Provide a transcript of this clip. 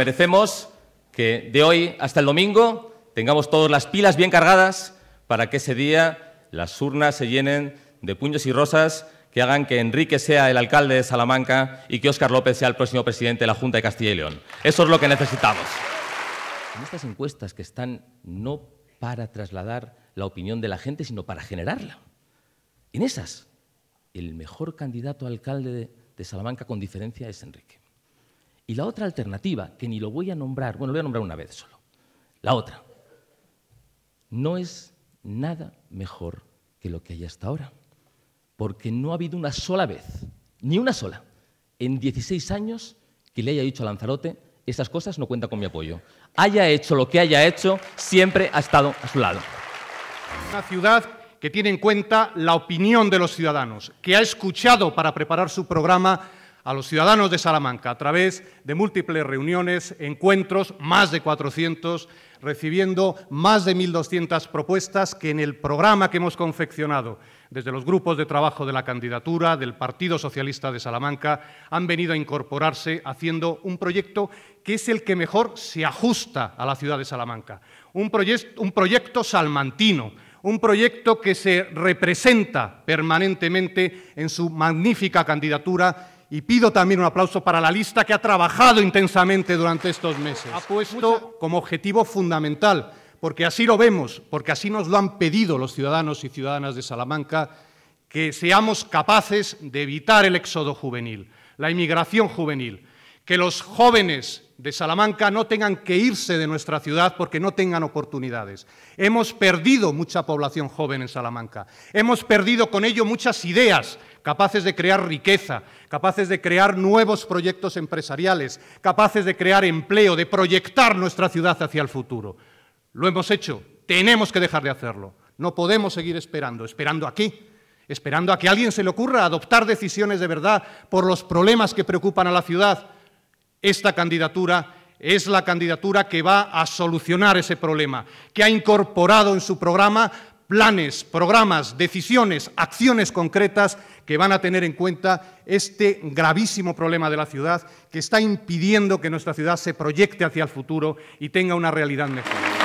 merecemos que de hoy hasta el domingo tengamos todas las pilas bien cargadas para que ese día las urnas se llenen de puños y rosas que hagan que Enrique sea el alcalde de Salamanca y que Óscar López sea el próximo presidente de la Junta de Castilla y León. Eso es lo que necesitamos. En estas encuestas que están no para trasladar la opinión de la gente, sino para generarla. En esas, el mejor candidato alcalde de Salamanca con diferencia es Enrique. Y la otra alternativa, que ni lo voy a nombrar, bueno, lo voy a nombrar una vez solo, la otra, no es nada mejor que lo que hay hasta ahora, porque no ha habido una sola vez, ni una sola, en 16 años que le haya dicho a Lanzarote, esas cosas no cuentan con mi apoyo. Haya hecho lo que haya hecho, siempre ha estado a su lado. Una ciudad que tiene en cuenta la opinión de los ciudadanos, que ha escuchado para preparar su programa a los ciudadanos de Salamanca a través de múltiples reuniones, encuentros, más de 400, recibiendo más de 1.200 propuestas que en el programa que hemos confeccionado desde los grupos de trabajo de la candidatura del Partido Socialista de Salamanca han venido a incorporarse haciendo un proyecto que es el que mejor se ajusta a la ciudad de Salamanca, un, un proyecto salmantino, un proyecto que se representa permanentemente en su magnífica candidatura y pido también un aplauso para la lista que ha trabajado intensamente durante estos meses. Ha puesto como objetivo fundamental, porque así lo vemos, porque así nos lo han pedido los ciudadanos y ciudadanas de Salamanca, que seamos capaces de evitar el éxodo juvenil, la inmigración juvenil, que los jóvenes de Salamanca no tengan que irse de nuestra ciudad porque no tengan oportunidades. Hemos perdido mucha población joven en Salamanca. Hemos perdido con ello muchas ideas capaces de crear riqueza, capaces de crear nuevos proyectos empresariales, capaces de crear empleo, de proyectar nuestra ciudad hacia el futuro. Lo hemos hecho, tenemos que dejar de hacerlo. No podemos seguir esperando, esperando aquí, esperando a que a alguien se le ocurra adoptar decisiones de verdad por los problemas que preocupan a la ciudad esta candidatura es la candidatura que va a solucionar ese problema, que ha incorporado en su programa planes, programas, decisiones, acciones concretas que van a tener en cuenta este gravísimo problema de la ciudad que está impidiendo que nuestra ciudad se proyecte hacia el futuro y tenga una realidad mejor.